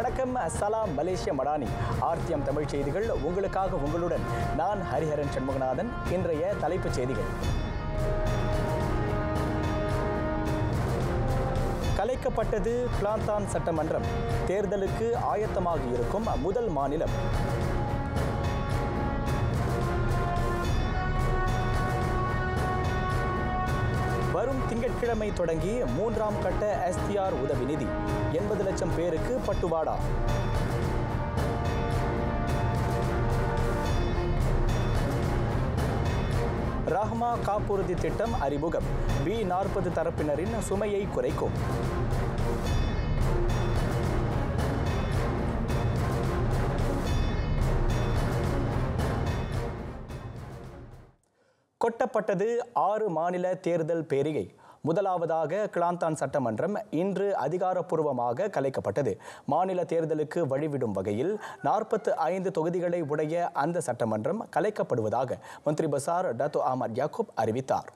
வணக்கம் அஸ்ஸலாம் மலேசிய மடானி ஆர்த்தியம் தமிழ் செய்திகள் உங்களுக்காக உங்களுடன் நான் ஹரிஹரன் சண்முகநாதன் இன்றைய தலைப்புச் செய்திகள் கலைக்கப்பட்டது பிளாந்தான் சட்டமன்றம் தேர்தலுக்கு ஆயத்தமாக இருக்கும் முதல் மாநிலம் கிழமை தொடங்கி மூன்றாம் கட்ட எஸ்டிஆர் உதவி நிதி எண்பது லட்சம் பேருக்கு பட்டுவாடா ரஹ்மா காப்புறுதி திட்டம் அறிமுகம் பி நாற்பது தரப்பினரின் சுமையை குறைக்கும் கொட்டப்பட்டது ஆறு மாநில தேர்தல் பேரிகை முதலாவதாக கிளாந்தான் சட்டமன்றம் இன்று அதிகாரப்பூர்வமாக கலைக்கப்பட்டது மாநில தேர்தலுக்கு வழிவிடும் வகையில் நாற்பத்து ஐந்து தொகுதிகளை உடைய அந்த சட்டமன்றம் கலைக்கப்படுவதாக மந்திரி பசார் டத்து அஹமத் யாக்குப் அறிவித்தார்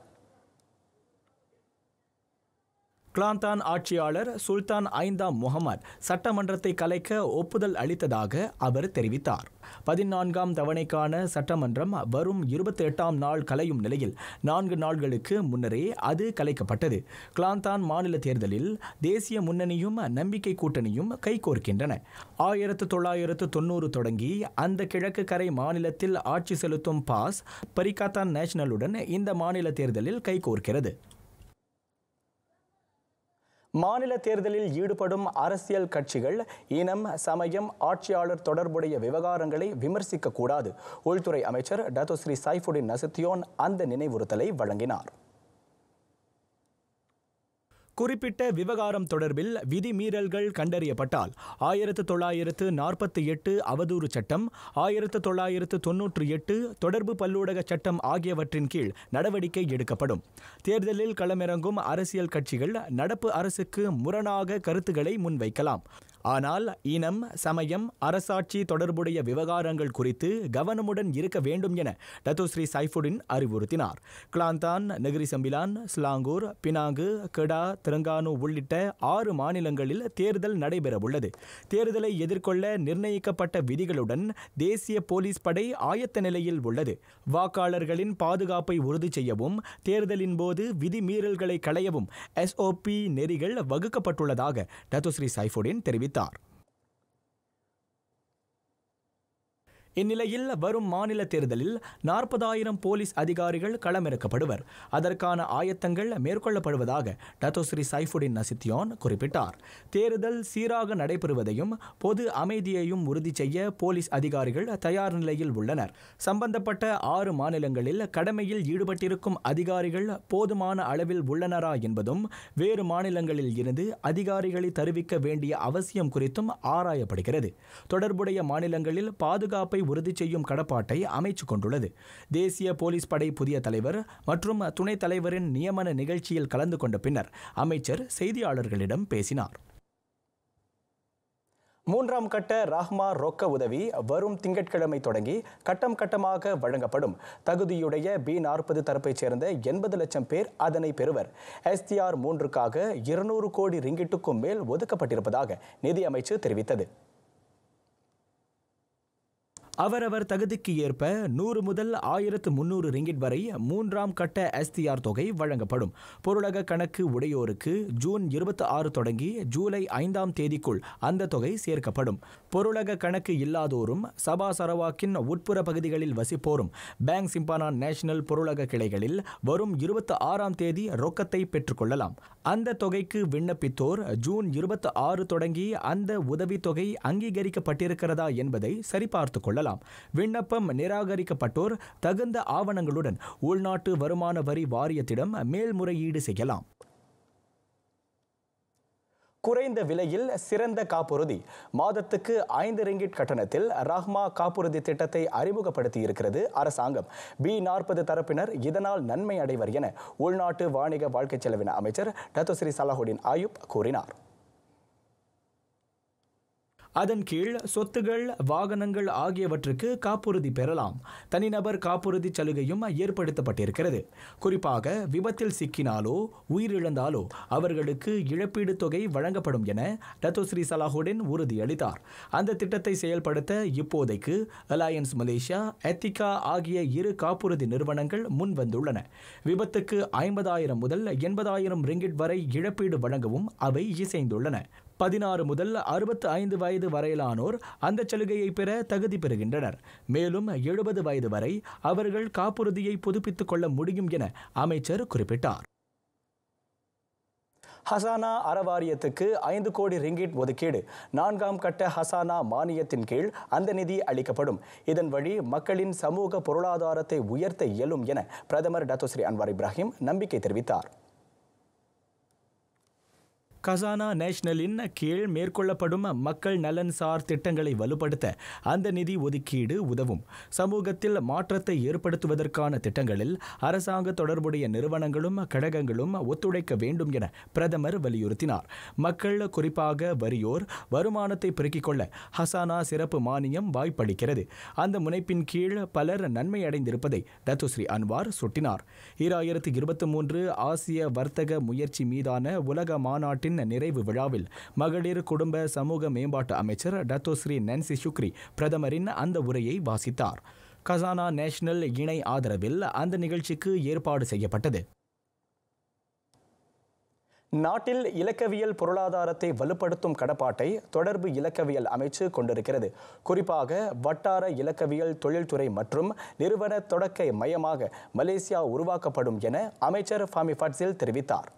கிளாந்தான் ஆட்சியாளர் சுல்தான் ஐந்தாம் முகமது சட்டமன்றத்தை கலைக்க ஒப்புதல் அளித்ததாக அவர் தெரிவித்தார் பதினான்காம் தவணைக்கான சட்டமன்றம் வரும் இருபத்தி எட்டாம் நாள் கலையும் நிலையில் நான்கு நாள்களுக்கு முன்னரே அது கலைக்கப்பட்டது கிளாந்தான் மாநில தேர்தலில் தேசிய முன்னணியும் நம்பிக்கை கூட்டணியும் கைகோர்க்கின்றன ஆயிரத்து தொள்ளாயிரத்து தொண்ணூறு தொடங்கி அந்த கிழக்கு கரை மாநிலத்தில் ஆட்சி செலுத்தும் பாஸ் பரிகாத்தான் நேஷனலுடன் இந்த மாநில தேர்தலில் கைகோர்க்கிறது மாநில தேர்தலில் ஈடுபடும் அரசியல் கட்சிகள் இனம் சமயம் ஆட்சியாளர் தொடர்புடைய விவகாரங்களை விமர்சிக்க கூடாது உள்துறை அமைச்சர் டத்தோஸ்ரீ சைஃபுடின் நசுத்தியோன் அந்த நினைவுறுத்தலை வழங்கினார் குறிப்பிட்ட விவகாரம் தொடர்பில் விதிமீறல்கள் கண்டறியப்பட்டால் ஆயிரத்து தொள்ளாயிரத்து நாற்பத்தி எட்டு அவதூறு சட்டம் ஆயிரத்து தொள்ளாயிரத்து தொன்னூற்றி எட்டு தொடர்பு பல்லூடக சட்டம் ஆகியவற்றின் கீழ் நடவடிக்கை எடுக்கப்படும் தேர்தலில் களமிறங்கும் அரசியல் கட்சிகள் நடப்பு அரசுக்கு முரணாக கருத்துக்களை முன்வைக்கலாம் ஆனால் இனம் சமயம் அரசாட்சி தொடர்புடைய விவகாரங்கள் குறித்து கவனமுடன் இருக்க வேண்டும் என டத்துஸ்ரீ சைஃபுடின் அறிவுறுத்தினார் Kelantan Negeri Sembilan Selangor Penang Kedah Terengganu உள்ளிட்ட ஆறு மாநிலங்களில் தேர்தல் நடைபெறவுள்ளது தேர்தலை எதிர்கொள்ள நிர்ணயிக்கப்பட்ட விதிகளுடன் தேசிய போலீஸ் படை ஆயத்த நிலையில் உள்ளது வாக்காளர்களின் பாதுகாப்பை உறுதி செய்யவும் தேர்தலின் போது விதிமீறல்களை களையவும் எஸ்ஓபி நெறிகள் வகுக்கப்பட்டுள்ளதாக டத்துஸ்ரீ சைஃபுடின் தெரிவித்தார் الانتحار இந்நிலையில் வரும் மாநில தேர்தலில் நாற்பதாயிரம் போலீஸ் அதிகாரிகள் களமிறக்கப்படுவர் அதற்கான ஆயத்தங்கள் மேற்கொள்ளப்படுவதாக டத்தோஸ்ரீ சைஃபுடின் நசித்தியோன் குறிப்பிட்டார் தேர்தல் சீராக நடைபெறுவதையும் பொது அமைதியையும் உறுதி செய்ய போலீஸ் அதிகாரிகள் தயார் நிலையில் உள்ளனர் சம்பந்தப்பட்ட ஆறு மாநிலங்களில் கடமையில் ஈடுபட்டிருக்கும் அதிகாரிகள் போதுமான அளவில் உள்ளனரா என்பதும் வேறு மாநிலங்களில் இருந்து அதிகாரிகளை தருவிக்க வேண்டிய அவசியம் குறித்தும் ஆராயப்படுகிறது தொடர்புடைய மாநிலங்களில் பாதுகாப்பை உறுதி செய்யும் கடப்பாட்டை அமைச்சு கொண்டுள்ளது தேசிய போலீஸ் படை புதிய தலைவர் மற்றும் துணைத் தலைவரின் நியமன நிகழ்ச்சியில் கலந்து கொண்ட பின்னர் அமைச்சர் செய்தியாளர்களிடம் பேசினார் மூன்றாம் கட்ட ரஹ்மா ரொக்க உதவி வரும் திங்கட்கிழமை தொடங்கி கட்டம் கட்டமாக வழங்கப்படும் தகுதியுடைய பி நாற்பது தரப்பைச் சேர்ந்த எண்பது லட்சம் பேர் அதனை பெறுவர் எஸ்டிஆர் மூன்றுக்காக இருநூறு கோடி ரிங்கிட்டுக்கும் மேல் ஒதுக்கப்பட்டிருப்பதாக நிதியமைச்சு தெரிவித்தது அவரவர் தகுதிக்கு ஏற்ப நூறு முதல் ஆயிரத்து முன்னூறு ரிங்கிட் வரை மூன்றாம் கட்ட எஸ்டிஆர் தொகை வழங்கப்படும் பொருளக கணக்கு உடையோருக்கு ஜூன் இருபத்தி ஆறு தொடங்கி ஜூலை ஐந்தாம் தேதிக்குள் அந்த தொகை சேர்க்கப்படும் பொருளக கணக்கு இல்லாதோரும் சபா சரவாக்கின் உட்புற பகுதிகளில் வசிப்போரும் பேங்க் சிம்பானா நேஷனல் பொருளக கிளைகளில் வரும் இருபத்தி ஆறாம் தேதி ரொக்கத்தை பெற்றுக்கொள்ளலாம் அந்த தொகைக்கு விண்ணப்பித்தோர் ஜூன் இருபத்தி ஆறு தொடங்கி அந்த உதவித்தொகை அங்கீகரிக்கப்பட்டிருக்கிறதா என்பதை சரிபார்த்து கொள்ளலாம் கொள்ளலாம் விண்ணப்பம் நிராகரிக்கப்பட்டோர் தகுந்த ஆவணங்களுடன் உள்நாட்டு வருமான வரி வாரியத்திடம் மேல்முறையீடு செய்யலாம் குறைந்த விலையில் சிறந்த காப்புறுதி மாதத்துக்கு ஐந்து ரிங்கிட் கட்டணத்தில் ரஹ்மா காப்புறுதி திட்டத்தை அறிமுகப்படுத்தி இருக்கிறது அரசாங்கம் பி நாற்பது தரப்பினர் இதனால் நன்மை அடைவர் என உள்நாட்டு வாணிக வாழ்க்கை செலவின அமைச்சர் டத்துஸ்ரீ சலாஹுடின் ஆயுப் கூறினார் அதன் கீழ் சொத்துகள் வாகனங்கள் ஆகியவற்றுக்கு காப்புறுதி பெறலாம் தனிநபர் காப்புறுதி சலுகையும் ஏற்படுத்தப்பட்டிருக்கிறது குறிப்பாக விபத்தில் சிக்கினாலோ உயிரிழந்தாலோ அவர்களுக்கு இழப்பீடு தொகை வழங்கப்படும் என ரத்தோஸ்ரீ சலாஹுடன் உறுதியளித்தார் அந்த திட்டத்தை செயல்படுத்த இப்போதைக்கு அலாயன்ஸ் மலேசியா எத்திகா ஆகிய இரு காப்புறுதி நிறுவனங்கள் முன்வந்துள்ளன விபத்துக்கு ஐம்பதாயிரம் முதல் எண்பதாயிரம் ரிங்கிட் வரை இழப்பீடு வழங்கவும் அவை இசைந்துள்ளன பதினாறு முதல் அறுபத்து ஐந்து வயது வரையிலானோர் அந்த சலுகையை பெற தகுதி பெறுகின்றனர் மேலும் எழுபது வயது வரை அவர்கள் காப்புறுதியை புதுப்பித்துக் கொள்ள முடியும் என அமைச்சர் குறிப்பிட்டார் ஹசானா அறவாரியத்துக்கு ஐந்து கோடி ரிங்கிட் ஒதுக்கீடு நான்காம் கட்ட ஹசானா மானியத்தின் கீழ் அந்த நிதி அளிக்கப்படும் இதன் வழி மக்களின் சமூக பொருளாதாரத்தை உயர்த்த இயலும் என பிரதமர் டத்தோஸ்ரீ அன்வார் இப்ராஹிம் நம்பிக்கை தெரிவித்தார் கசானா நேஷனலின் கீழ் மேற்கொள்ளப்படும் மக்கள் நலன் சார் திட்டங்களை வலுப்படுத்த அந்த நிதி ஒதுக்கீடு உதவும் சமூகத்தில் மாற்றத்தை ஏற்படுத்துவதற்கான திட்டங்களில் அரசாங்க தொடர்புடைய நிறுவனங்களும் கழகங்களும் ஒத்துழைக்க வேண்டும் என பிரதமர் வலியுறுத்தினார் மக்கள் குறிப்பாக வரியோர் வருமானத்தை பெருக்கிக் கொள்ள ஹசானா சிறப்பு மானியம் வாய்ப்பளிக்கிறது அந்த முனைப்பின் கீழ் பலர் நன்மை அடைந்திருப்பதை தத்துஸ்ரீ அன்வார் சுட்டினார் ஈராயிரத்தி இருபத்தி மூன்று ஆசிய வர்த்தக முயற்சி மீதான உலக மாநாட்டின் சின்ன நிறைவு விழாவில் மகளிர் குடும்ப சமூக மேம்பாட்டு அமைச்சர் டத்தோஸ்ரீ நன்சி சுக்ரி பிரதமரின் அந்த உரையை வாசித்தார் கசானா நேஷனல் இணை ஆதரவில் அந்த நிகழ்ச்சிக்கு ஏற்பாடு செய்யப்பட்டது நாட்டில் இலக்கவியல் பொருளாதாரத்தை வலுப்படுத்தும் கடப்பாட்டை தொடர்பு இலக்கவியல் அமைச்சு கொண்டிருக்கிறது குறிப்பாக வட்டார இலக்கவியல் தொழில்துறை மற்றும் நிறுவன தொடக்கை மையமாக மலேசியா உருவாக்கப்படும் என அமைச்சர் ஃபாமி ஃபட்சில் தெரிவித்தார்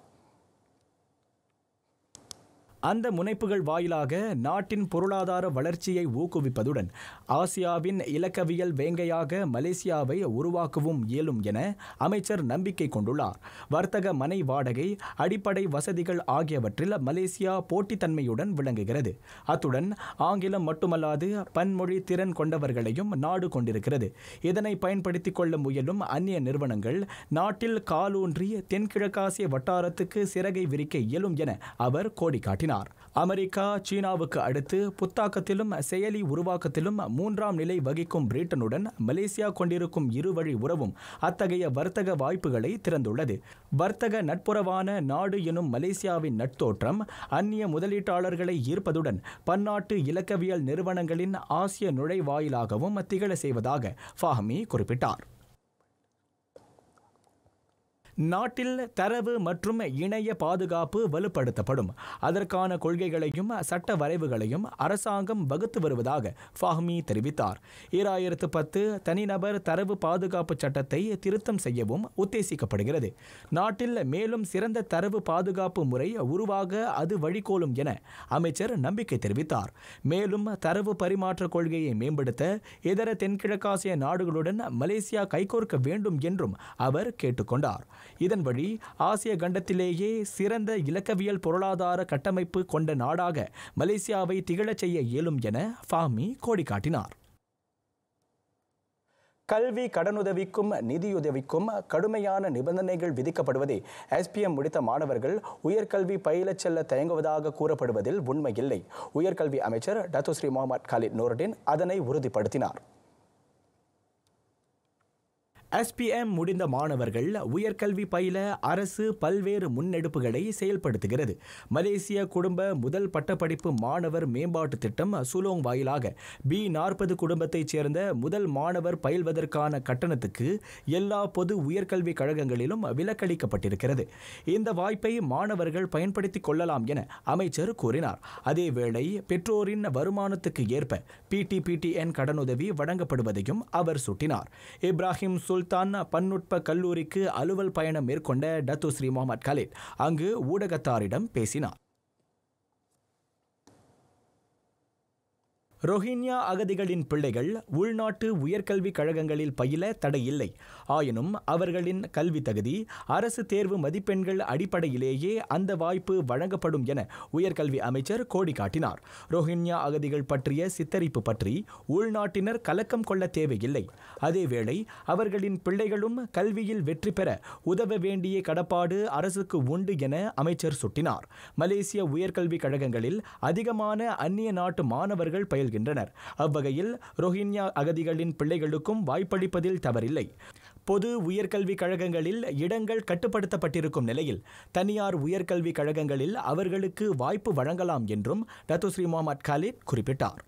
அந்த முனைப்புகள் வாயிலாக நாட்டின் பொருளாதார வளர்ச்சியை ஊக்குவிப்பதுடன் ஆசியாவின் இலக்கவியல் வேங்கையாக மலேசியாவை உருவாக்கவும் இயலும் என அமைச்சர் நம்பிக்கை கொண்டுள்ளார் வர்த்தக மனை வாடகை அடிப்படை வசதிகள் ஆகியவற்றில் மலேசியா போட்டித்தன்மையுடன் விளங்குகிறது அத்துடன் ஆங்கிலம் மட்டுமல்லாது பன்மொழி திறன் கொண்டவர்களையும் நாடு கொண்டிருக்கிறது இதனை பயன்படுத்திக் கொள்ள முயலும் அந்நிய நிறுவனங்கள் நாட்டில் காலூன்றி தென்கிழக்காசிய வட்டாரத்துக்கு சிறகை விரிக்க இயலும் என அவர் கோடி காட்டினார் கூறினார் அமெரிக்கா சீனாவுக்கு அடுத்து புத்தாக்கத்திலும் செயலி உருவாக்கத்திலும் மூன்றாம் நிலை வகிக்கும் பிரிட்டனுடன் மலேசியா கொண்டிருக்கும் இருவழி உறவும் அத்தகைய வர்த்தக வாய்ப்புகளை திறந்துள்ளது வர்த்தக நட்புறவான நாடு எனும் மலேசியாவின் நட்தோற்றம் அந்நிய முதலீட்டாளர்களை ஈர்ப்பதுடன் பன்னாட்டு இலக்கவியல் நிறுவனங்களின் ஆசிய நுழைவாயிலாகவும் திகழ செய்வதாக ஃபாஹமி குறிப்பிட்டார் நாட்டில் தரவு மற்றும் இணைய பாதுகாப்பு வலுப்படுத்தப்படும் அதற்கான கொள்கைகளையும் சட்ட வரைவுகளையும் அரசாங்கம் வகுத்து வருவதாக ஃபாஹ்மி தெரிவித்தார் ஈராயிரத்து பத்து தனிநபர் தரவு பாதுகாப்பு சட்டத்தை திருத்தம் செய்யவும் உத்தேசிக்கப்படுகிறது நாட்டில் மேலும் சிறந்த தரவு பாதுகாப்பு முறை உருவாக அது வழிகோலும் என அமைச்சர் நம்பிக்கை தெரிவித்தார் மேலும் தரவு பரிமாற்ற கொள்கையை மேம்படுத்த இதர தென்கிழக்காசிய நாடுகளுடன் மலேசியா கைகோர்க்க வேண்டும் என்றும் அவர் கேட்டுக்கொண்டார் இதன் வழி ஆசிய கண்டத்திலேயே சிறந்த இலக்கவியல் பொருளாதார கட்டமைப்பு கொண்ட நாடாக மலேசியாவை திகழச் செய்ய இயலும் என ஃபாமி கோடிக்காட்டினார் கல்வி கடனுதவிக்கும் நிதியுதவிக்கும் கடுமையான நிபந்தனைகள் விதிக்கப்படுவதை எஸ்பிஎம் முடித்த மாணவர்கள் உயர்கல்வி பயிலச் செல்ல தயங்குவதாக கூறப்படுவதில் உண்மையில்லை உயர்கல்வி அமைச்சர் டத்துஸ்ரீ முகமது காலித் நோர்டின் அதனை உறுதிப்படுத்தினார் எஸ்பிஎம் முடிந்த மாணவர்கள் உயர்கல்வி பயில அரசு பல்வேறு முன்னெடுப்புகளை செயல்படுத்துகிறது மலேசிய குடும்ப முதல் பட்டப்படிப்பு மாணவர் மேம்பாட்டு திட்டம் சுலோங் வாயிலாக பி நாற்பது குடும்பத்தைச் சேர்ந்த முதல் மாணவர் பயில்வதற்கான கட்டணத்துக்கு எல்லா பொது உயர்கல்வி கழகங்களிலும் விலக்களிக்கப்பட்டிருக்கிறது இந்த வாய்ப்பை மாணவர்கள் பயன்படுத்திக் கொள்ளலாம் என அமைச்சர் கூறினார் அதேவேளை பெற்றோரின் வருமானத்துக்கு ஏற்ப பிடிபிடிஎன் கடனுதவி வழங்கப்படுவதையும் அவர் சுட்டினார் இப்ராஹிம் சுல் சுல்தான் பன்னுட்ப கல்லூரிக்கு அலுவல் பயணம் மேற்கொண்ட டத்து ஸ்ரீ முகமது கலீத் அங்கு ஊடகத்தாரிடம் பேசினார் ரோஹிங்யா அகதிகளின் பிள்ளைகள் உள்நாட்டு உயர்கல்விக் கழகங்களில் பயில தடையில்லை ஆயினும் அவர்களின் கல்வி தகுதி அரசு தேர்வு மதிப்பெண்கள் அடிப்படையிலேயே அந்த வாய்ப்பு வழங்கப்படும் என உயர்கல்வி அமைச்சர் கோடி காட்டினார் ரோஹிங்யா அகதிகள் பற்றிய சித்தரிப்பு பற்றி உள்நாட்டினர் கலக்கம் கொள்ள தேவையில்லை அதேவேளை அவர்களின் பிள்ளைகளும் கல்வியில் வெற்றி பெற உதவ வேண்டிய கடப்பாடு அரசுக்கு உண்டு என அமைச்சர் சுட்டினார் மலேசிய உயர்கல்விக் கழகங்களில் அதிகமான அந்நிய நாட்டு மாணவர்கள் பயில்கிறார் வருகின்றனர் அவ்வகையில் ரோஹிங்யா அகதிகளின் பிள்ளைகளுக்கும் வாய்ப்பளிப்பதில் தவறில்லை பொது உயர்கல்வி கழகங்களில் இடங்கள் கட்டுப்படுத்தப்பட்டிருக்கும் நிலையில் தனியார் உயர்கல்வி கழகங்களில் அவர்களுக்கு வாய்ப்பு வழங்கலாம் என்றும் டத்து ஸ்ரீ முகமது காலித் குறிப்பிட்டார்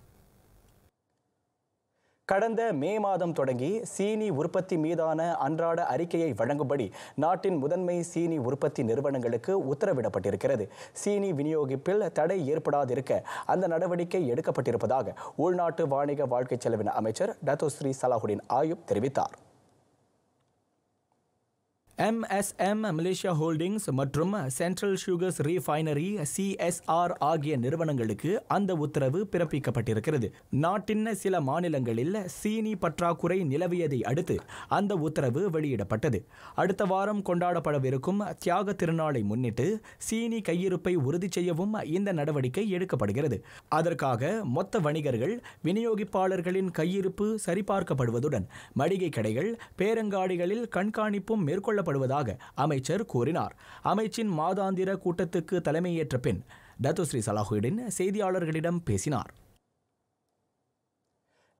கடந்த மே மாதம் தொடங்கி சீனி உற்பத்தி மீதான அன்றாட அறிக்கையை வழங்கும்படி நாட்டின் முதன்மை சீனி உற்பத்தி நிறுவனங்களுக்கு உத்தரவிடப்பட்டிருக்கிறது சீனி விநியோகிப்பில் தடை ஏற்படாதிருக்க அந்த நடவடிக்கை எடுக்கப்பட்டிருப்பதாக உள்நாட்டு வாணிக வாழ்க்கை செலவின அமைச்சர் டத்தோஸ்ரீ சலாஹுடின் ஆயுப் தெரிவித்தார் எம்எஸ்எம் மலேசியா ஹோல்டிங்ஸ் மற்றும் சென்ட்ரல் சுகர்ஸ் ரீஃபைனரி சிஎஸ்ஆர் ஆகிய நிறுவனங்களுக்கு அந்த உத்தரவு பிறப்பிக்கப்பட்டிருக்கிறது நாட்டின் சில மாநிலங்களில் சீனி பற்றாக்குறை நிலவியதை அடுத்து அந்த உத்தரவு வெளியிடப்பட்டது அடுத்த வாரம் கொண்டாடப்படவிருக்கும் தியாக திருநாளை முன்னிட்டு சீனி கையிருப்பை உறுதி செய்யவும் இந்த நடவடிக்கை எடுக்கப்படுகிறது அதற்காக மொத்த வணிகர்கள் விநியோகிப்பாளர்களின் கையிருப்பு சரிபார்க்கப்படுவதுடன் மளிகை கடைகள் பேரங்காடிகளில் கண்காணிப்பும் மேற்கொள்ள நடத்தப்படுவதாக அமைச்சர் கூறினார் அமைச்சின் மாதாந்திர கூட்டத்துக்கு தலைமையேற்ற பின் தத்துஸ்ரீ சலாஹுடன் செய்தியாளர்களிடம் பேசினார்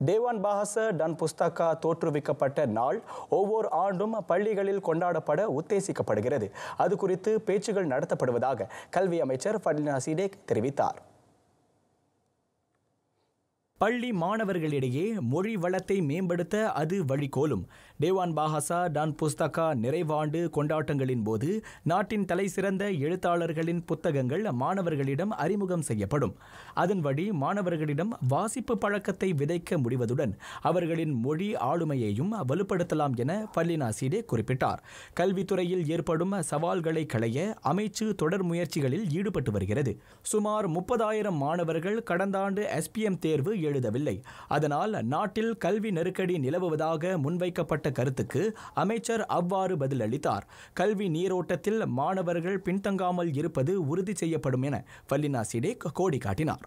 தேவான் பாஹச டன் புஸ்தகா தோற்றுவிக்கப்பட்ட நாள் ஒவ்வொரு ஆண்டும் பள்ளிகளில் கொண்டாடப்பட உத்தேசிக்கப்படுகிறது அது குறித்து பேச்சுகள் நடத்தப்படுவதாக கல்வி அமைச்சர் ஃபட்னா சீடேக் தெரிவித்தார் பள்ளி மாணவர்களிடையே மொழி வளத்தை மேம்படுத்த அது வழிகோலும் டேவான் பாஹாசா டான் புஸ்தகா நிறைவாண்டு கொண்டாட்டங்களின் போது நாட்டின் தலை சிறந்த எழுத்தாளர்களின் புத்தகங்கள் மாணவர்களிடம் அறிமுகம் செய்யப்படும் அதன் வழி மாணவர்களிடம் வாசிப்பு பழக்கத்தை விதைக்க முடிவதுடன் அவர்களின் மொழி ஆளுமையையும் வலுப்படுத்தலாம் என பல்லினா சீடே குறிப்பிட்டார் கல்வித்துறையில் ஏற்படும் சவால்களை களைய அமைச்சு தொடர் முயற்சிகளில் ஈடுபட்டு வருகிறது சுமார் முப்பதாயிரம் மாணவர்கள் கடந்த ஆண்டு எஸ்பிஎம் தேர்வு எழுதவில்லை அதனால் நாட்டில் கல்வி நெருக்கடி நிலவுவதாக முன்வைக்கப்பட்ட வெளியிடப்பட்ட கருத்துக்கு அமைச்சர் அவ்வாறு பதிலளித்தார் கல்வி நீரோட்டத்தில் மாணவர்கள் பின்தங்காமல் இருப்பது உறுதி செய்யப்படும் என பல்லினா சிடே கோடி காட்டினார்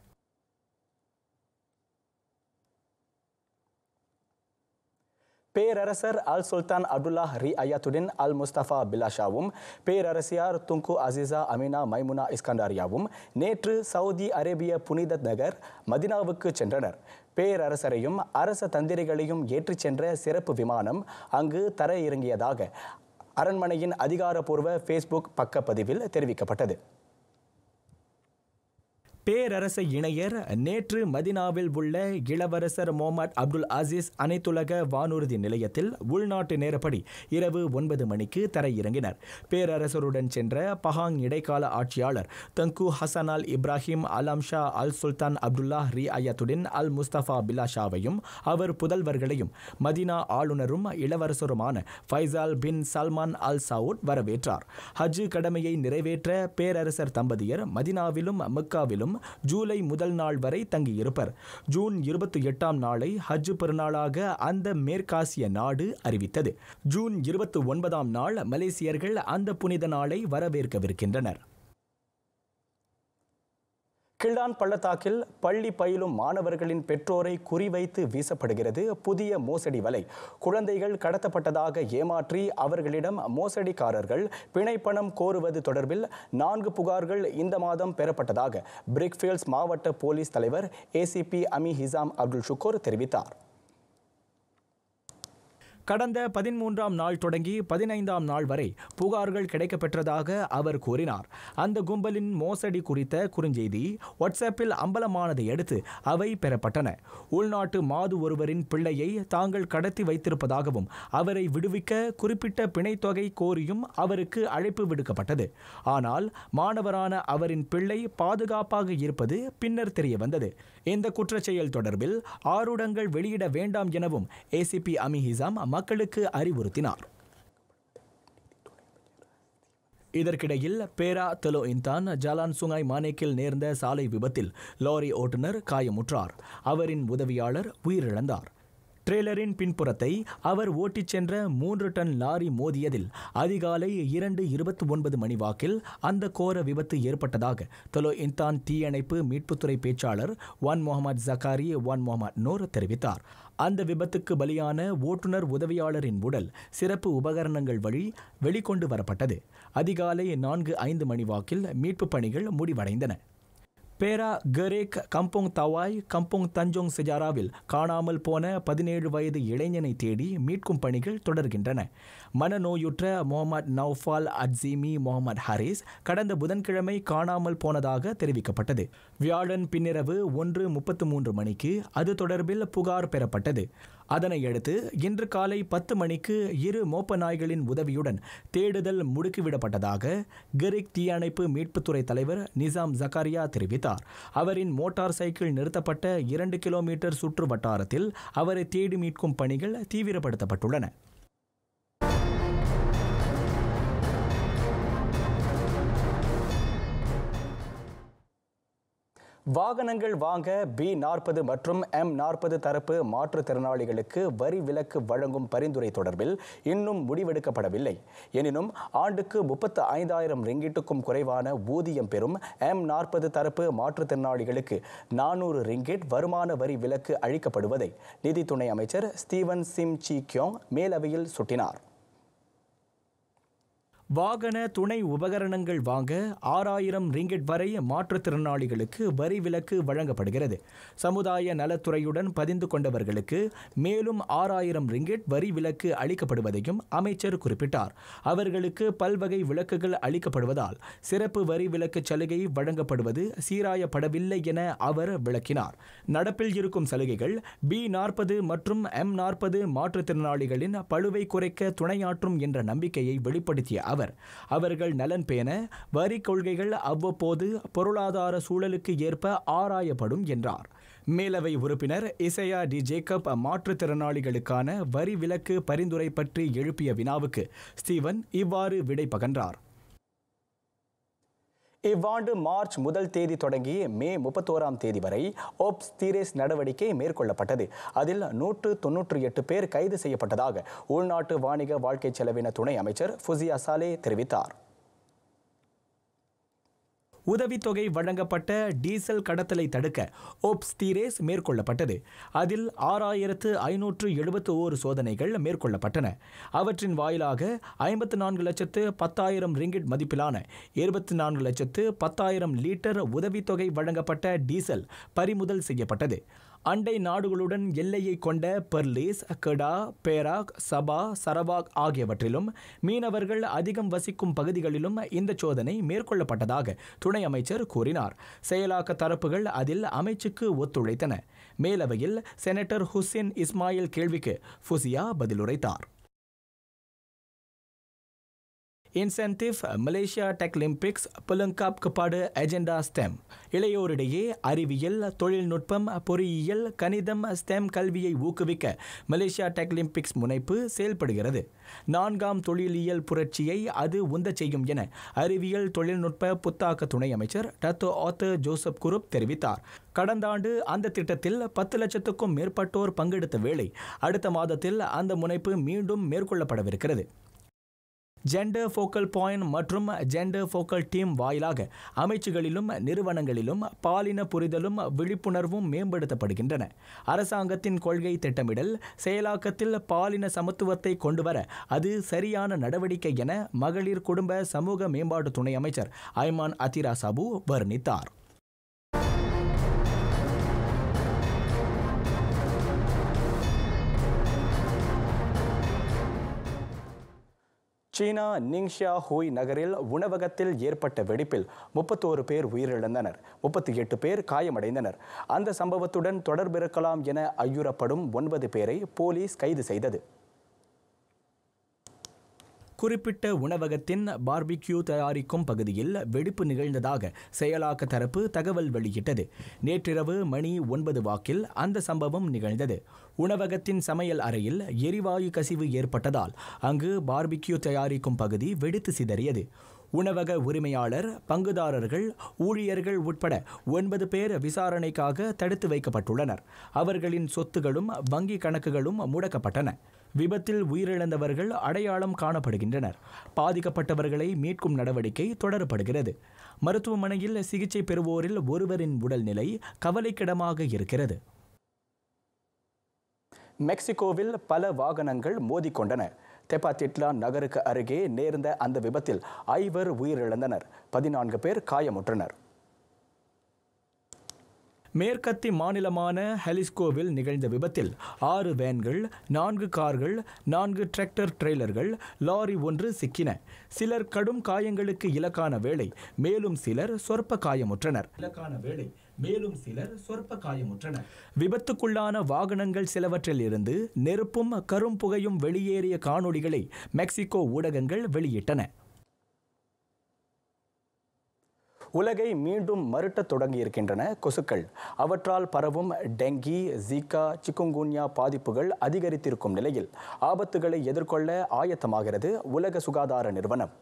பேரரசர் Al Sultan Abdullah Ayatuddin Al Mustafa பிலாஷாவும் பேரரசியார் துங்கு அசிசா அமினா மைமுனா இஸ்கண்டாரியாவும் நேற்று சவுதி அரேபிய புனித நகர் மதினாவுக்கு சென்றனர் பேரரசரையும் அரச தந்திரிகளையும் ஏற்றிச் சென்ற சிறப்பு விமானம் அங்கு தர இறங்கியதாக அரண்மனையின் அதிகாரப்பூர்வ ஃபேஸ்புக் பக்கப்பதிவில் தெரிவிக்கப்பட்டது பேரரச இணையர் நேற்று மதினாவில் உள்ள இளவரசர் மொஹமத் அப்துல் அசீஸ் அனைத்துலக வானூர்தி நிலையத்தில் உள்நாட்டு நேரப்படி இரவு ஒன்பது மணிக்கு தரையிறங்கினர் பேரரசருடன் சென்ற பஹாங் இடைக்கால ஆட்சியாளர் தங்கு ஹசன் அல் இப்ராஹிம் அலாம் ஷா அல் சுல்தான் அப்துல்லா ரி அயத்துடன் அல் முஸ்தபா பில்லா ஷாவையும் அவர் புதல்வர்களையும் மதினா ஆளுநரும் இளவரசருமான Faisal bin Salman Al Saud வரவேற்றார் ஹஜ் கடமையை நிறைவேற்ற பேரரசர் தம்பதியர் மதினாவிலும் மக்காவிலும் ஜூலை முதல் நாள் வரை தங்கியிருப்பர் ஜூன் இருபத்தி எட்டாம் நாளை ஹஜ் பெருநாளாக அந்த மேற்காசிய நாடு அறிவித்தது ஜூன் இருபத்தி ஒன்பதாம் நாள் மலேசியர்கள் அந்த புனித நாளை வரவேற்கவிருக்கின்றனர் கிள்ளான் பள்ளத்தாக்கில் பள்ளி பயிலும் மாணவர்களின் பெற்றோரை குறிவைத்து வீசப்படுகிறது புதிய மோசடி வலை குழந்தைகள் கடத்தப்பட்டதாக ஏமாற்றி அவர்களிடம் மோசடிக்காரர்கள் பிணைப்பணம் கோருவது தொடர்பில் நான்கு புகார்கள் இந்த மாதம் பெறப்பட்டதாக பிரிக்ஃபீல்ட்ஸ் மாவட்ட போலீஸ் தலைவர் ACP Ami Hisham Abdul Shukor தெரிவித்தார் கடந்த பதிமூன்றாம் நாள் தொடங்கி பதினைந்தாம் நாள் வரை புகார்கள் கிடைக்கப்பெற்றதாக அவர் கூறினார் அந்த கும்பலின் மோசடி குறித்த குறுஞ்செய்தி வாட்ஸ்அப்பில் அம்பலமானதை அடுத்து அவை பெறப்பட்டன உள்நாட்டு மாது ஒருவரின் பிள்ளையை தாங்கள் கடத்தி வைத்திருப்பதாகவும் அவரை விடுவிக்க குறிப்பிட்ட பிணைத்தொகை கோரியும் அவருக்கு அழைப்பு விடுக்கப்பட்டது ஆனால் மாணவரான அவரின் பிள்ளை பாதுகாப்பாக இருப்பது பின்னர் தெரியவந்தது இந்த குற்றச்செயல் தொடர்பில் ஆருடங்கள் வெளியிட வேண்டாம் எனவும் ஏசிபி அமி ஹிசாம் மக்களுக்கு அறிவுறுத்தினார் இதற்கிடையில் பேரா தெலோ இன்தான் ஜலான் சுங்காய் மானேக்கில் நேர்ந்த சாலை விபத்தில் லாரி ஓட்டுநர் காயமுற்றார் அவரின் உதவியாளர் உயிரிழந்தார் ட்ரெய்லரின் பின்புறத்தை அவர் ஓட்டிச் சென்ற மூன்று டன் லாரி மோதியதில் அதிகாலை இரண்டு இருபத்தி ஒன்பது மணி வாக்கில் அந்த கோர விபத்து ஏற்பட்டதாக தொலோ இன்தான் தீயணைப்பு மீட்புத்துறை பேச்சாளர் Wan Mohamad Zakari Wan Mohamad Nor தெரிவித்தார் அந்த விபத்துக்கு பலியான ஓட்டுநர் உதவியாளரின் உடல் சிறப்பு உபகரணங்கள் வழி வெளிக்கொண்டு வரப்பட்டது அதிகாலை நான்கு ஐந்து மணி வாக்கில் மீட்பு பணிகள் முடிவடைந்தன Perak Gerik Kampung Tawai Kampung Tanjung செஜாராவில் காணாமல் போன பதினேழு வயது இளைஞனை தேடி மீட்கும் பணிகள் தொடர்கின்றன மனநோயுற்ற முகமது நவ்ஃபால் அட்சிமி முகமது ஹரீஸ் கடந்த புதன்கிழமை காணாமல் போனதாக தெரிவிக்கப்பட்டது வியாழன் பின்னிரவு ஒன்று முப்பத்து மூன்று மணிக்கு அது தொடர்பில் புகார் பெறப்பட்டது அதனையடுத்து இன்று காலை பத்து மணிக்கு இரு மோப்ப நாய்களின் உதவியுடன் தேடுதல் முடுக்கிவிடப்பட்டதாக கிரிக் தீயணைப்பு மீட்புத்துறை தலைவர் நிசாம் ஜக்காரியா தெரிவித்தார் அவரின் மோட்டார் சைக்கிள் நிறுத்தப்பட்ட இரண்டு கிலோமீட்டர் சுற்று வட்டாரத்தில் அவரை தேடி மீட்கும் பணிகள் தீவிரப்படுத்தப்பட்டுள்ளன வாகனங்கள் வாங்க பி நாற்பது மற்றும் எம் நாற்பது தரப்பு மாற்றுத்திறனாளிகளுக்கு வரி விலக்கு வழங்கும் பரிந்துரை தொடர்பில் இன்னும் முடிவெடுக்கப்படவில்லை எனினும் ஆண்டுக்கு முப்பத்து ஐந்தாயிரம் ரிங்கிட்டுக்கும் குறைவான ஊதியம் பெறும் எம் நாற்பது தரப்பு மாற்றுத்திறனாளிகளுக்கு நானூறு ரிங்கிட் வருமான வரி விலக்கு அளிக்கப்படுவதை நிதித்துறை அமைச்சர் ஸ்டீவன் சிம் சி கியோங் மேலவையில் சுட்டினார் வாகன துணை உபகரணங்கள் வாங்க ஆறாயிரம் ரிங்கெட் வரை மாற்றுத்திறனாளிகளுக்கு வரி விலக்கு வழங்கப்படுகிறது சமுதாய நலத்துறையுடன் பதிந்து கொண்டவர்களுக்கு மேலும் ஆறாயிரம் ரிங்கெட் வரி விலக்கு அளிக்கப்படுவதையும் அமைச்சர் குறிப்பிட்டார் அவர்களுக்கு பல்வகை விலக்குகள் அளிக்கப்படுவதால் சிறப்பு வரி விலக்கு சலுகை வழங்கப்படுவது சீராயப்படவில்லை என அவர் விளக்கினார் நடப்பில் இருக்கும் சலுகைகள் பி நாற்பது மற்றும் எம் நாற்பது மாற்றுத்திறனாளிகளின் பழுவை குறைக்க துணையாற்றும் என்ற நம்பிக்கையை வெளிப்படுத்திய அவர் அவர் அவர்கள் நலன் பேண வரி கொள்கைகள் அவ்வப்போது பொருளாதார சூழலுக்கு ஏற்ப ஆராயப்படும் என்றார் மேலவை உறுப்பினர் இசையா டி ஜேக்கப் மாற்றுத்திறனாளிகளுக்கான வரி விலக்கு பரிந்துரை பற்றி எழுப்பிய வினாவுக்கு ஸ்டீவன் இவ்வாறு விடை பகன்றார் இவ்வாண்டு மார்ச் முதல் தேதி தொடங்கி மே முப்பத்தோராம் தேதி வரை ஓப்ஸ் தீரேஸ் நடவடிக்கை மேற்கொள்ளப்பட்டது அதில் நூற்று தொன்னூற்றி எட்டு பேர் கைது செய்யப்பட்டதாக உள்நாட்டு வாணிக வாழ்க்கை செலவின துணை அமைச்சர் ஃபுசியா சாலே தெரிவித்தார் உதவித்தொகை வழங்கப்பட்ட டீசல் கடத்தலை தடுக்க ஓப்ஸ் தீரேஸ் மேற்கொள்ளப்பட்டது அதில் ஆறாயிரத்து ஐநூற்று எழுபத்து ஓரு சோதனைகள் மேற்கொள்ளப்பட்டன அவற்றின் வாயிலாக ஐம்பத்து நான்கு லட்சத்து பத்தாயிரம் ரிங்கிட் மதிப்பிலான இருபத்தி நான்கு லட்சத்து பத்தாயிரம் லிட்டர் உதவித்தொகை வழங்கப்பட்ட டீசல் பறிமுதல் செய்யப்பட்டது அண்டை நாடுகளுடன் எல்லையை கொண்ட பெர்லிஸ் கடா பேராக் சபா சரவாக் ஆகியவற்றிலும் மீனவர்கள் அதிகம் வசிக்கும் பகுதிகளிலும் இந்த சோதனை மேற்கொள்ளப்பட்டதாக துணை அமைச்சர் கூறினார் செயலாக்க தரப்புகள் அதில் அமைச்சுக்கு ஒத்துழைத்தன மேலவையில் செனட்டர் ஹுசேன் இஸ்மாயில் கேள்விக்கு ஃபுசியா பதிலுரைத்தார் இன்சென்டிவ் மலேசியா டெக்லிம்பிக்ஸ் புலங்காப் கப்பாடு அஜெண்டா ஸ்டெம் இளையோரிடையே அறிவியல் தொழில்நுட்பம் பொறியியல் கணிதம் ஸ்டெம் கல்வியை ஊக்குவிக்க மலேசியா டெக்லிம்பிக்ஸ் முனைப்பு செயல்படுகிறது நான்காம் தொழிலியல் புரட்சியை அது உந்த செய்யும் என அறிவியல் தொழில்நுட்ப புத்தாக்க துணை அமைச்சர் டத்து ஆத்து ஜோசப் குருப் தெரிவித்தார் கடந்த ஆண்டு அந்த திட்டத்தில் பத்து லட்சத்துக்கும் மேற்பட்டோர் பங்கெடுத்த வேளை அடுத்த மாதத்தில் அந்த முனைப்பு மீண்டும் மேற்கொள்ளப்படவிருக்கிறது ஜெண்டர் ஃபோக்கல் பாயிண்ட் மற்றும் ஜெண்டர் ஃபோக்கல் டீம் வாயிலாக அமைச்சுகளிலும் நிறுவனங்களிலும் பாலின புரிதலும் விழிப்புணர்வும் மேம்படுத்தப்படுகின்றன அரசாங்கத்தின் கொள்கை திட்டமிடல் செயலாக்கத்தில் பாலின சமத்துவத்தை கொண்டுவர அது சரியான நடவடிக்கை என மகளிர் குடும்ப சமூக மேம்பாட்டு துணை அமைச்சர் ஐமான் அதிரா சாபு வர்ணித்தார் சீனா நிங்ஷியா ஹூய் நகரில் உணவகத்தில் ஏற்பட்ட வெடிப்பில் முப்பத்தோரு பேர் உயிரிழந்தனர் முப்பத்தி எட்டு பேர் காயமடைந்தனர் அந்த சம்பவத்துடன் தொடர்பிருக்கலாம் என ஐயுறப்படும் ஒன்பது பேரை போலீஸ் கைது செய்தது குறிப்பிட்ட உணவகத்தின் பார்பிக்யூ தயாரிக்கும் பகுதியில் வெடிப்பு நிகழ்ந்ததாக செயலாக்க தரப்பு தகவல் வெளியிட்டது நேற்றிரவு மணி ஒன்பது வாக்கில் அந்த சம்பவம் நிகழ்ந்தது உணவகத்தின் சமையல் அறையில் எரிவாயு கசிவு ஏற்பட்டதால் அங்கு பார்பிக்யூ தயாரிக்கும் பகுதி வெடித்து சிதறியது உணவக உரிமையாளர் பங்குதாரர்கள் ஊழியர்கள் உட்பட ஒன்பது பேர் விசாரணைக்காக தடுத்து வைக்கப்பட்டுள்ளனர் அவர்களின் சொத்துகளும் வங்கி கணக்குகளும் முடக்கப்பட்டன விபத்தில் உயிரிழந்தவர்கள் அடையாளம் காணப்படுகின்றனர் பாதிக்கப்பட்டவர்களை மீட்கும் நடவடிக்கை தொடரப்படுகிறது மருத்துவமனையில் சிகிச்சை பெறுவோரில் ஒருவரின் உடல்நிலை கவலைக்கிடமாக இருக்கிறது மெக்சிகோவில் பல வாகனங்கள் மோதிக்கொண்டன தெப்பாத்திட்லா நகருக்கு அருகே நேர்ந்த அந்த விபத்தில் ஐவர் உயிரிழந்தனர் பதினான்கு பேர் காயமுற்றனர் மேற்கத்தி மாநிலமான ஹெலிஸ்கோவில் நிகழ்ந்த விபத்தில் ஆறு வேன்கள் நான்கு கார்கள் நான்கு டிராக்டர் ட்ரெய்லர்கள் லாரி ஒன்று சிக்கின சிலர் கடும் காயங்களுக்கு இலக்கான வேளை மேலும் சிலர் சொற்ப காயமுற்றனர் இலக்கான வேளை மேலும் சிலர் சொற்ப காயமுற்றனர் விபத்துக்குள்ளான வாகனங்கள் சிலவற்றில் இருந்து நெருப்பும் கரும் புகையும் வெளியேறிய காணொளிகளை மெக்சிகோ ஊடகங்கள் வெளியிட்டன உலகை மீண்டும் தொடங்கி இருக்கின்றன கொசுக்கள் அவற்றால் பரவும் டெங்கி ஜீகா சிக்குங்குன்யா பாதிப்புகள் அதிகரித்திருக்கும் நிலையில் ஆபத்துகளை எதிர்கொள்ள ஆயத்தமாகிறது உலக சுகாதார நிறுவனம்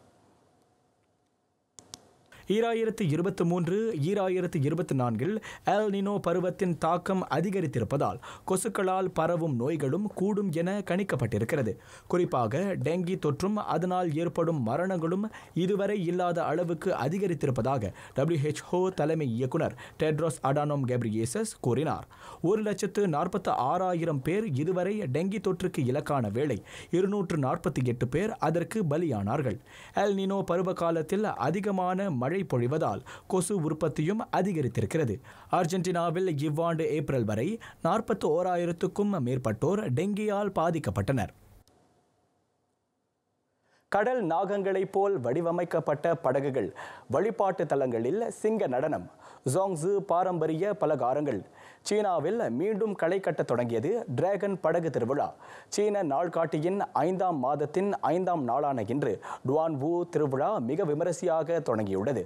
ஈராயிரத்து இருபத்தி மூன்று ஈராயிரத்து இருபத்தி நான்கில் எல் நினோ பருவத்தின் தாக்கம் அதிகரித்திருப்பதால் கொசுக்களால் பரவும் நோய்களும் கூடும் என கணிக்கப்பட்டிருக்கிறது குறிப்பாக டெங்கி தொற்றும் அதனால் ஏற்படும் மரணங்களும் இதுவரை இல்லாத அளவுக்கு அதிகரித்திருப்பதாக டபிள்யூஹெச்ஓ தலைமை இயக்குனர் டெட்ரோஸ் அடானோம் கெப்ரியேசஸ் கூறினார் ஒரு லட்சத்து நாற்பத்து ஆறாயிரம் பேர் இதுவரை டெங்கி தொற்றுக்கு இலக்கான வேளை இருநூற்று நாற்பத்தி எட்டு பேர் அதற்கு பலியானார்கள் எல் நினோ பருவ காலத்தில் அதிகமான மழை மழை பொழிவதால் கொசு உற்பத்தியும் அதிகரித்திருக்கிறது அர்ஜென்டினாவில் இவ்வாண்டு ஏப்ரல் வரை நாற்பத்தி ஓராயிரத்துக்கும் மேற்பட்டோர் டெங்கியால் பாதிக்கப்பட்டனர் கடல் நாகங்களைப் போல் வடிவமைக்கப்பட்ட படகுகள் வழிபாட்டு தலங்களில் சிங்க நடனம் ஜாங்ஸு பாரம்பரிய பலகாரங்கள் சீனாவில் மீண்டும் களை கட்ட தொடங்கியது டிராகன் படகு திருவிழா சீன நாள்காட்டியின் ஐந்தாம் மாதத்தின் ஐந்தாம் நாளான இன்று வூ திருவிழா மிக விமரிசையாக தொடங்கியுள்ளது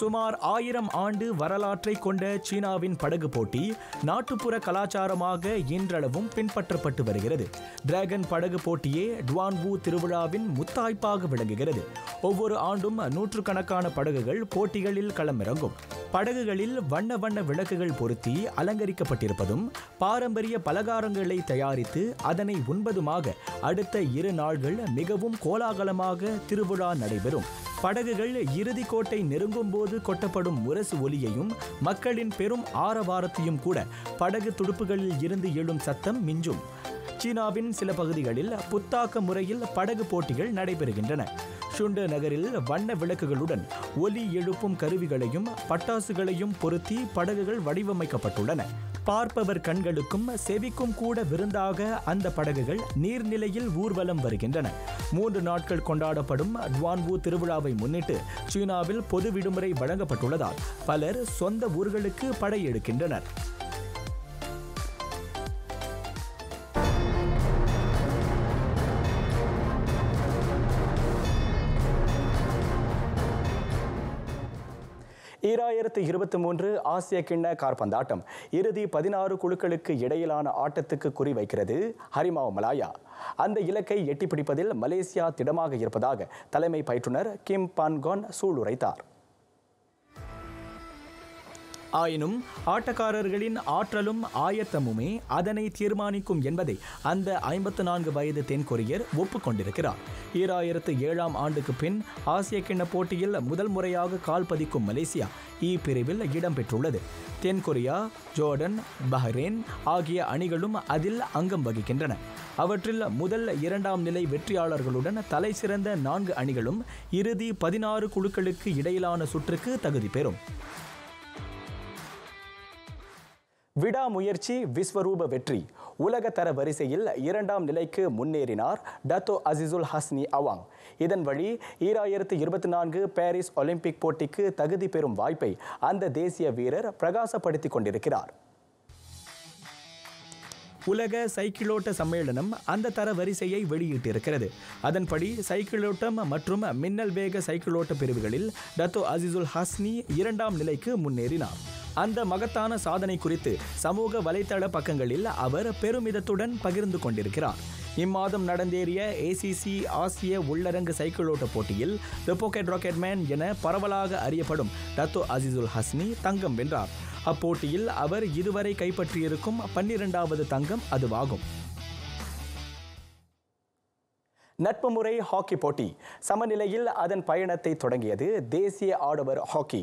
சுமார் ஆயிரம் ஆண்டு வரலாற்றை கொண்ட சீனாவின் படகு போட்டி நாட்டுப்புற கலாச்சாரமாக இன்றளவும் பின்பற்றப்பட்டு வருகிறது டிராகன் படகு போட்டியே டுவான்வூ திருவிழாவின் முத்தாய்ப்பாக விளங்குகிறது ஒவ்வொரு ஆண்டும் நூற்றுக்கணக்கான படகுகள் போட்டிகளில் களமிறங்கும் படகுகளில் வண்ண வண்ண விளக்குகள் பொருத்தி அலங்கரிக்கப்பட்டிருப்பதும் பாரம்பரிய பலகாரங்களை தயாரித்து அதனை உண்பதுமாக அடுத்த இரு நாள்கள் மிகவும் கோலாகலமாக திருவிழா நடைபெறும் படகுகள் இறுதி கோட்டை நெருங்கும் போது கொட்டப்படும் முரசு ஒலியையும் மக்களின் பெரும் ஆரவாரத்தையும் கூட படகு துடுப்புகளில் இருந்து எழும் சத்தம் மிஞ்சும் சீனாவின் சில பகுதிகளில் புத்தாக்க முறையில் படகு போட்டிகள் நடைபெறுகின்றன ஷுண்டு நகரில் வண்ண விளக்குகளுடன் ஒலி எழுப்பும் கருவிகளையும் பட்டாசுகளையும் பொருத்தி படகுகள் வடிவமைக்கப்பட்டுள்ளன பார்ப்பவர் கண்களுக்கும் செவிக்கும் கூட விருந்தாக அந்த படகுகள் நீர்நிலையில் ஊர்வலம் வருகின்றன மூன்று நாட்கள் கொண்டாடப்படும் துவான்வூ திருவிழாவை முன்னிட்டு சீனாவில் பொது விடுமுறை வழங்கப்பட்டுள்ளதால் பலர் சொந்த ஊர்களுக்கு படையெடுக்கின்றனர் ஈராயிரத்து இருபத்தி மூன்று ஆசிய கிண்ண கார்பந்தாட்டம் இறுதி பதினாறு குழுக்களுக்கு இடையிலான ஆட்டத்துக்கு குறிவைக்கிறது ஹரிமாவ் மலாயா அந்த இலக்கை எட்டிப்பிடிப்பதில் மலேசியா திடமாக இருப்பதாக தலைமை பயிற்றுனர் கிம் பான்கான் சூளுரைத்தார் ஆயினும் ஆட்டக்காரர்களின் ஆற்றலும் ஆயத்தமுமே அதனை தீர்மானிக்கும் என்பதை அந்த ஐம்பத்து நான்கு வயது தென்கொரியர் ஒப்புக்கொண்டிருக்கிறார் ஈராயிரத்து ஏழாம் ஆண்டுக்கு பின் ஆசிய கிண்ண போட்டியில் முதல் முறையாக கால் பதிக்கும் மலேசியா இ பிரிவில் இடம்பெற்றுள்ளது தென்கொரியா ஜோர்டன் பஹ்ரேன் ஆகிய அணிகளும் அதில் அங்கம் வகிக்கின்றன அவற்றில் முதல் இரண்டாம் நிலை வெற்றியாளர்களுடன் தலை சிறந்த நான்கு அணிகளும் இறுதி பதினாறு குழுக்களுக்கு இடையிலான சுற்றுக்கு தகுதி பெறும் விடாமுயற்சி விஸ்வரூப வெற்றி உலக தர வரிசையில் இரண்டாம் நிலைக்கு முன்னேறினார் டத்தோ அசிசுல் ஹஸ்னி அவாங் இதன் வழி ஈராயிரத்து இருபத்தி நான்கு பாரிஸ் ஒலிம்பிக் போட்டிக்கு தகுதி பெறும் வாய்ப்பை அந்த தேசிய வீரர் பிரகாசப்படுத்தி கொண்டிருக்கிறார் உலக சைக்கிளோட்ட சம்மேளனம் அந்த தர வரிசையை வெளியிட்டிருக்கிறது அதன்படி சைக்கிளோட்டம் மற்றும் மின்னல் வேக சைக்கிளோட்ட பிரிவுகளில் டத்தோ அசிசுல் ஹஸ்னி இரண்டாம் நிலைக்கு முன்னேறினார் அந்த மகத்தான சாதனை குறித்து சமூக வலைதள பக்கங்களில் அவர் பெருமிதத்துடன் பகிர்ந்து கொண்டிருக்கிறார் இம்மாதம் நடந்தேறிய ஏசிசி ஆசிய உள்ளரங்கு சைக்கிளோட்ட போட்டியில் தி ராக்கெட் மேன் என பரவலாக அறியப்படும் டத்தோ அசிசுல் ஹஸ்னி தங்கம் வென்றார் அப்போட்டியில் அவர் இதுவரை கைப்பற்றியிருக்கும் பன்னிரெண்டாவது தங்கம் அதுவாகும் நட்பு முறை ஹாக்கி போட்டி சமநிலையில் அதன் பயணத்தை தொடங்கியது தேசிய ஆடவர் ஹாக்கி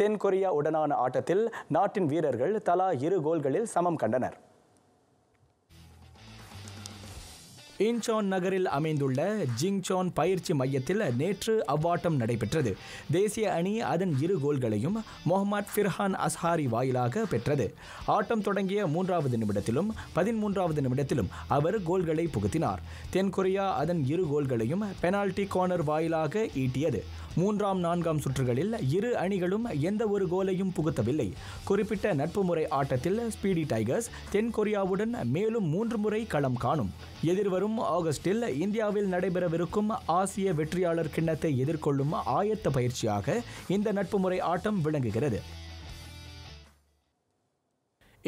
தென்கொரியா உடனான ஆட்டத்தில் நாட்டின் வீரர்கள் தலா இரு கோல்களில் சமம் கண்டனர் இன்சான் நகரில் அமைந்துள்ள ஜிங்சான் பயிற்சி மையத்தில் நேற்று அவ்வாட்டம் நடைபெற்றது தேசிய அணி அதன் இரு கோல்களையும் முகமது ஃபிர்ஹான் அஸ்ஹாரி வாயிலாக பெற்றது ஆட்டம் தொடங்கிய மூன்றாவது நிமிடத்திலும் பதிமூன்றாவது நிமிடத்திலும் அவர் கோல்களை புகுத்தினார் தென்கொரியா அதன் இரு கோல்களையும் பெனால்டி கார்னர் வாயிலாக ஈட்டியது மூன்றாம் நான்காம் சுற்றுகளில் இரு அணிகளும் எந்த ஒரு கோலையும் புகுத்தவில்லை குறிப்பிட்ட நட்பு முறை ஆட்டத்தில் ஸ்பீடி டைகர்ஸ் தென்கொரியாவுடன் மேலும் மூன்று முறை களம் காணும் எதிர்வரும் ஆகஸ்டில் இந்தியாவில் நடைபெறவிருக்கும் ஆசிய வெற்றியாளர் கிண்ணத்தை எதிர்கொள்ளும் ஆயத்த பயிற்சியாக இந்த நட்புமுறை ஆட்டம் விளங்குகிறது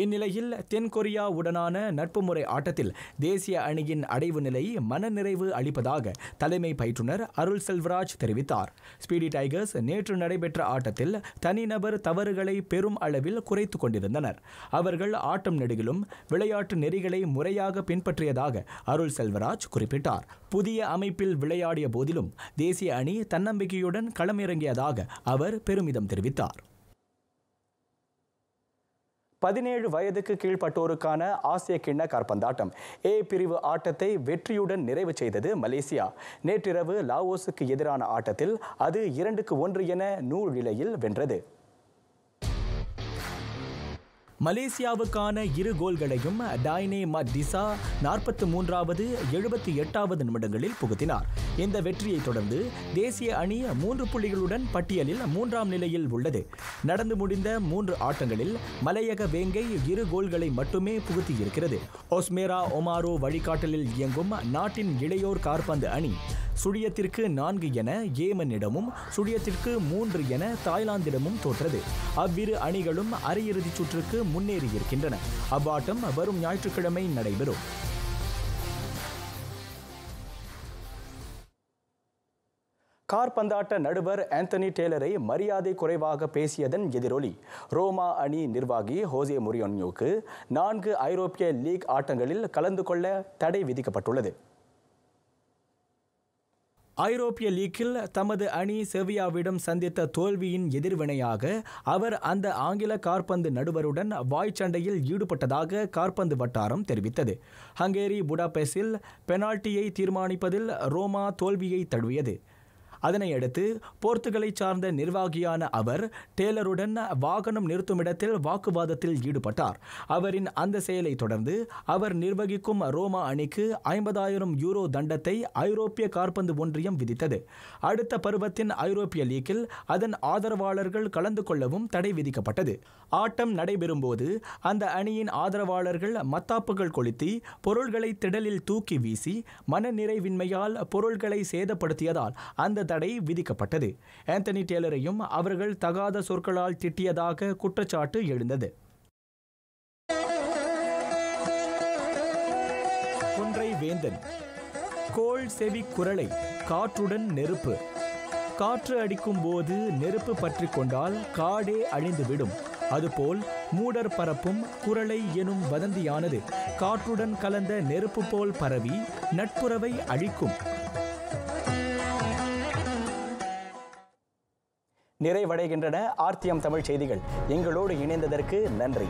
இந்நிலையில் தென்கொரியாவுடனான நட்பு முறை ஆட்டத்தில் தேசிய அணியின் அடைவு நிலை மனநிறைவு அளிப்பதாக தலைமை பயிற்றுனர் அருள் செல்வராஜ் தெரிவித்தார் ஸ்பீடி டைகர்ஸ் நேற்று நடைபெற்ற ஆட்டத்தில் தனிநபர் தவறுகளை பெரும் அளவில் குறைத்துக் கொண்டிருந்தனர் அவர்கள் ஆட்டம் நெடுகிலும் விளையாட்டு நெறிகளை முறையாக பின்பற்றியதாக அருள் செல்வராஜ் குறிப்பிட்டார் புதிய அமைப்பில் விளையாடிய போதிலும் தேசிய அணி தன்னம்பிக்கையுடன் களமிறங்கியதாக அவர் பெருமிதம் தெரிவித்தார் பதினேழு வயதுக்கு கீழ்ப்பட்டோருக்கான ஆசிய கிண்ண கார்பந்தாட்டம் ஏ பிரிவு ஆட்டத்தை வெற்றியுடன் நிறைவு செய்தது மலேசியா நேற்றிரவு லாவோஸுக்கு எதிரான ஆட்டத்தில் அது இரண்டுக்கு ஒன்று என நூல் நிலையில் வென்றது மலேசியாவுக்கான இரு கோல்களையும் டாய்னே மத் திசா நாற்பத்தி மூன்றாவது எழுபத்தி எட்டாவது நிமிடங்களில் புகுத்தினார் இந்த வெற்றியை தொடர்ந்து தேசிய அணி மூன்று புள்ளிகளுடன் பட்டியலில் மூன்றாம் நிலையில் உள்ளது நடந்து முடிந்த மூன்று ஆட்டங்களில் மலையக வேங்கை இரு கோல்களை மட்டுமே புகுத்தியிருக்கிறது ஒஸ்மேரா ஒமாரோ வழிகாட்டலில் இயங்கும் நாட்டின் இளையோர் கார்பந்து அணி சுழியத்திற்கு நான்கு என ஏமனிடமும் சுழியத்திற்கு மூன்று என தாய்லாந்திடமும் தோற்றது அவ்விரு அணிகளும் அரையிறுதிச் சுற்றுக்கு முன்னேறியிருக்கின்றன அவ்வாட்டம் வரும் ஞாயிற்றுக்கிழமை நடைபெறும் கார்பந்தாட்ட நடுவர் ஆந்தனி டேலரை மரியாதை குறைவாக பேசியதன் எதிரொலி ரோமா அணி நிர்வாகி ஹோசே முரியோன்யோக்கு நான்கு ஐரோப்பிய லீக் ஆட்டங்களில் கலந்து கொள்ள தடை விதிக்கப்பட்டுள்ளது ஐரோப்பிய லீக்கில் தமது அணி செவியாவிடம் சந்தித்த தோல்வியின் எதிர்வினையாக அவர் அந்த ஆங்கில கார்பந்து நடுவருடன் வாய்ச்சண்டையில் ஈடுபட்டதாக கார்பந்து வட்டாரம் தெரிவித்தது ஹங்கேரி புடாபெஸில் பெனால்ட்டியை தீர்மானிப்பதில் ரோமா தோல்வியை தழுவியது அதனையடுத்து போர்த்துகலை சார்ந்த நிர்வாகியான அவர் டேலருடன் வாகனம் நிறுத்தும் இடத்தில் வாக்குவாதத்தில் ஈடுபட்டார் அவரின் அந்த செயலை தொடர்ந்து அவர் நிர்வகிக்கும் ரோமா அணிக்கு ஐம்பதாயிரம் யூரோ தண்டத்தை ஐரோப்பிய கார்பந்து ஒன்றியம் விதித்தது அடுத்த பருவத்தின் ஐரோப்பிய லீக்கில் அதன் ஆதரவாளர்கள் கலந்து கொள்ளவும் தடை விதிக்கப்பட்டது ஆட்டம் நடைபெறும்போது அந்த அணியின் ஆதரவாளர்கள் மத்தாப்புகள் கொளுத்தி பொருள்களை திடலில் தூக்கி வீசி மனநிறைவின்மையால் பொருள்களை சேதப்படுத்தியதால் அந்த தடை விதிக்கப்பட்டது ஆந்தனி டேலரையும் அவர்கள் தகாத சொற்களால் திட்டியதாக குற்றச்சாட்டு எழுந்தது வேந்தன் கோள் செவி குரலை காற்றுடன் நெருப்பு காற்று அடிக்கும் போது நெருப்பு பற்றி கொண்டால் காடே அழிந்துவிடும் அதுபோல் மூடர் பரப்பும் குரலை எனும் வதந்தியானது காற்றுடன் கலந்த நெருப்பு போல் பரவி நட்புறவை அழிக்கும் நிறைவடைகின்றன ஆர்த்தியம் தமிழ் செய்திகள் எங்களோடு இணைந்ததற்கு நன்றி